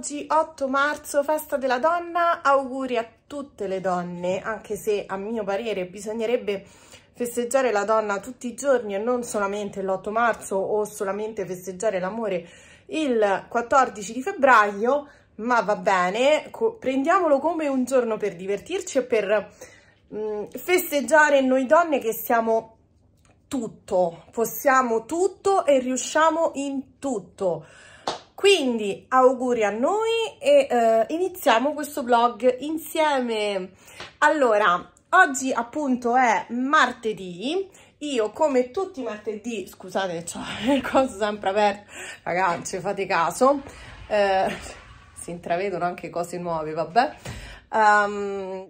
oggi 8 marzo, festa della donna, auguri a tutte le donne, anche se a mio parere bisognerebbe festeggiare la donna tutti i giorni e non solamente l'8 marzo o solamente festeggiare l'amore il 14 di febbraio, ma va bene, prendiamolo come un giorno per divertirci e per mh, mm, festeggiare noi donne che siamo tutto, possiamo tutto e riusciamo in tutto. Quindi auguri a noi e eh, iniziamo questo vlog insieme. Allora, oggi appunto è martedì io come tutti i martedì, scusate, c'ho le cose sempre aperte, ragazzi, fate caso, eh, si intravedono anche cose nuove, vabbè. Um,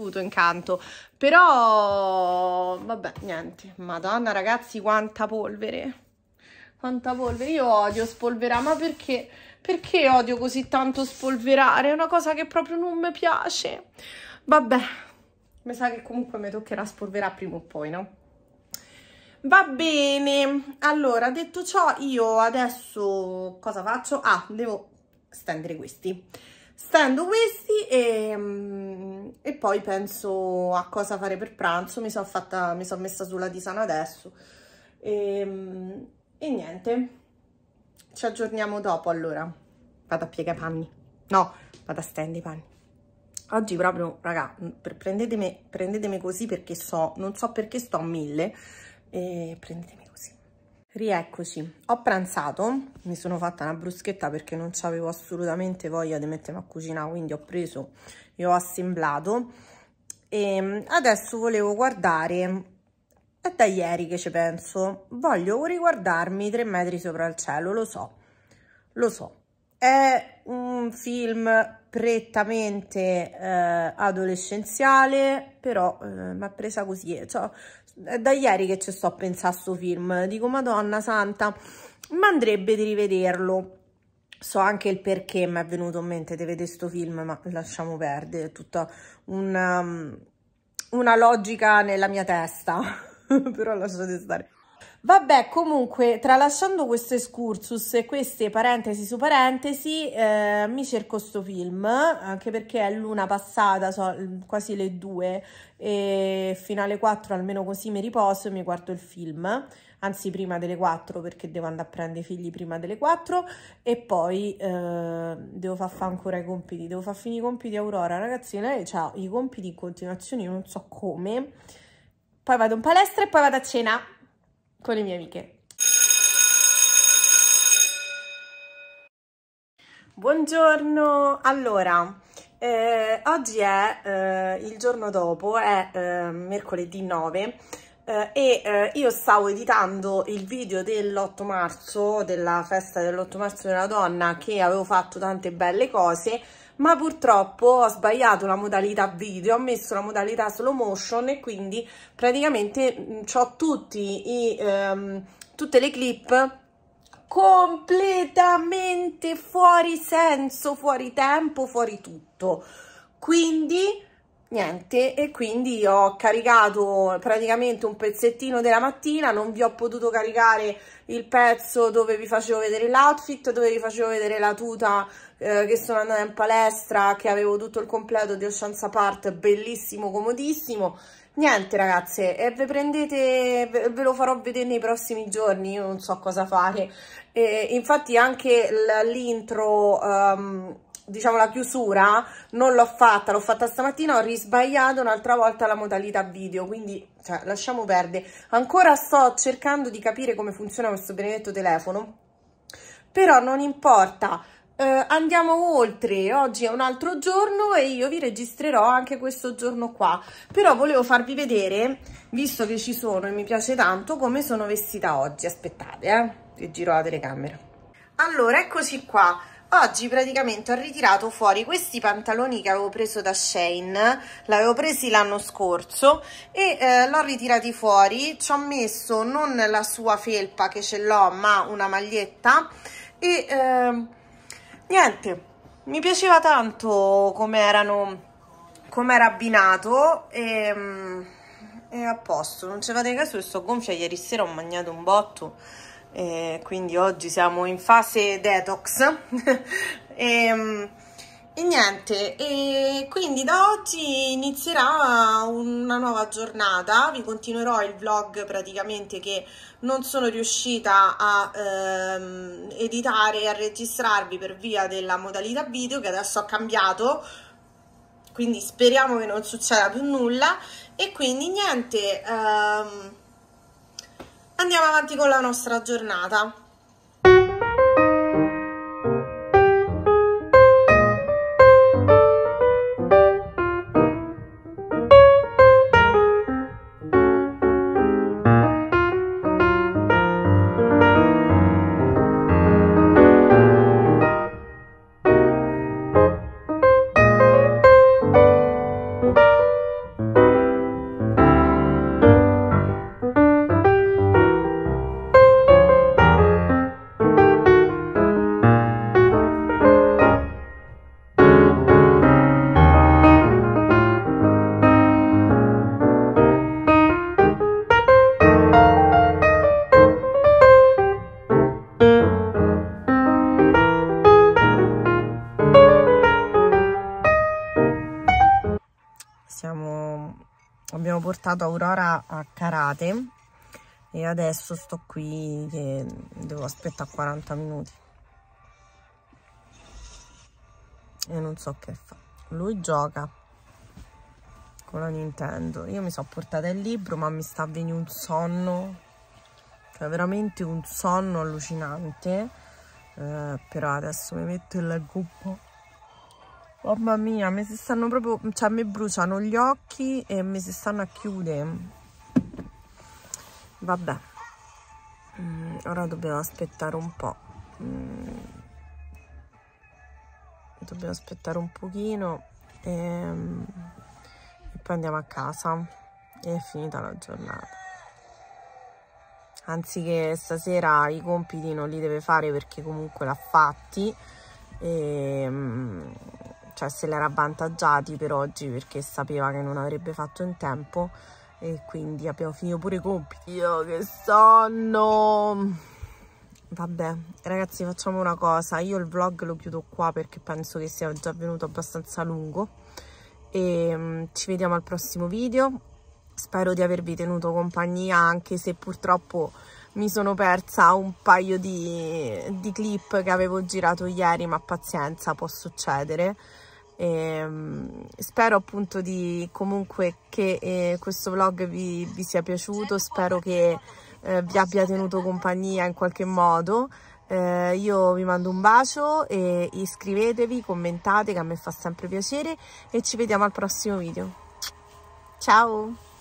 avuto incanto. Però, vabbè, niente. Madonna, ragazzi, quanta polvere. Quanta polvere. Io odio spolverare, ma perché? Perché odio così tanto spolverare? È una cosa che proprio non mi piace. Vabbè, mi sa che comunque mi toccherà spolverare prima o poi, no? Va bene, allora detto ciò io adesso cosa faccio? Ah, devo stendere questi. Stendo questi e mm, e poi penso a cosa fare per pranzo, mi sono fatta, mi sono messa sulla tisana adesso e, ehm, e niente, ci aggiorniamo dopo allora, vado a piegare i panni, no, vado a stendere i panni. Oggi proprio, raga, prendetemi, prendetemi così perché so, non so perché sto a mille, e prendetemi così. Rieccoci, ho pranzato, mi sono fatta una bruschetta perché non avevo assolutamente voglia di mettermi a cucinare, quindi ho preso le ho assemblato e mm, adesso volevo guardare è da ieri che ci penso voglio riguardarmi tre metri sopra il cielo lo so lo so è un film prettamente eh, adolescenziale però eh, mi ha presa così eh, cioè, è da ieri che ci sto pensando a questo film dico madonna santa ma andrebbe di rivederlo So anche il perché mi è venuto in mente di vedere questo film, ma lasciamo perdere, è tutta una, um, una logica nella mia testa, però lasciate stare. Vabbè, comunque, tralasciando questo excursus e queste parentesi su parentesi, eh, mi cerco sto film, anche perché è l'una passata, so, mm, quasi le due, e fino alle quattro almeno così mi riposo e mi guardo il film, anzi prima delle quattro, perché devo andare a prendere i figli prima delle quattro, e poi eh, devo far fare ancora i compiti, devo far finire i compiti Aurora, ragazzi, lei ha i compiti in continuazione, non so come, poi vado in palestra e poi vado a cena con le mie amiche. Buongiorno, allora, eh, oggi è eh, il giorno dopo, è eh, mercoledì 9 eh, e eh, io stavo editando il video dell'8 marzo, della festa dell'8 marzo della donna che avevo fatto tante belle cose ma purtroppo ho sbagliato la modalità video, ho messo la modalità slow motion e quindi praticamente mm, ho tutti i, ehm, tutte le clip completamente fuori senso, fuori tempo, fuori tutto. Quindi niente e quindi ho caricato praticamente un pezzettino della mattina non vi ho potuto caricare il pezzo dove vi facevo vedere l'outfit dove vi facevo vedere la tuta eh, che sono andata in palestra che avevo tutto il completo di Oceanza Part bellissimo comodissimo niente ragazze e ve prendete ve lo farò vedere nei prossimi giorni io non so cosa fare e, infatti anche l'intro um, diciamo la chiusura non l'ho fatta l'ho fatta stamattina ho risbagliato un'altra volta la modalità video quindi cioè, lasciamo perdere ancora sto cercando di capire come funziona questo benedetto telefono però non importa eh, andiamo oltre, oggi è un altro giorno e io vi registrerò anche questo giorno qua, però volevo farvi vedere, visto che ci sono e mi piace tanto, come sono vestita oggi, aspettate eh, che giro la telecamera. Allora, eccoci qua, Oggi praticamente ho ritirato fuori questi pantaloni che avevo preso da Shane, l'avevo presi l'anno scorso e eh, l'ho ritirati fuori, ci ho messo non la sua felpa che ce l'ho ma una maglietta e eh, niente, mi piaceva tanto come erano, come era abbinato e... Mm, è a posto, non ci fate caso che sto gonfia, ieri sera ho mangiato un botto eh, quindi oggi siamo in fase detox e, ehm, e, niente e quindi da oggi inizierà una nuova giornata vi continuerò il vlog praticamente che non sono riuscita a ehm, editare e a registrarvi per via della modalità video che adesso ho cambiato quindi speriamo che non succeda più nulla e quindi niente ehm, andiamo avanti con la nostra giornata avevo portato Aurora a karate e adesso sto qui che devo aspettare 40 minuti e non so che fa lui gioca con la Nintendo io mi sono portata il libro ma mi sta venendo un sonno cioè veramente un sonno allucinante eh, però adesso mi metto il leggo un po' mamma mia, mi si stanno proprio, cioè mi bruciano gli occhi e mi si stanno a chiudere. Vabbè, mm, ora dobbiamo aspettare un po'. Mm. Dobbiamo aspettare un pochino e, e poi andiamo a casa. E è finita la giornata. Anziché stasera i compiti non li deve fare perché comunque l'ha fatti. E, mm, cioè se l'era avvantaggiati per oggi perché sapeva che non avrebbe fatto in tempo e quindi abbiamo finito pure i compiti. Io che sonno! Vabbè, ragazzi facciamo una cosa, io il vlog lo chiudo qua perché penso che sia già venuto abbastanza lungo e mm, ci vediamo al prossimo video, spero di avervi tenuto compagnia anche se purtroppo mi sono persa un paio di, di clip che avevo girato ieri ma pazienza può succedere e ehm, spero appunto di comunque che eh, questo vlog vi, vi, sia piaciuto, spero che eh, vi abbia tenuto compagnia in qualche modo. Eh, io vi mando un bacio e iscrivetevi, commentate che a me fa sempre piacere e ci vediamo al prossimo video. Ciao!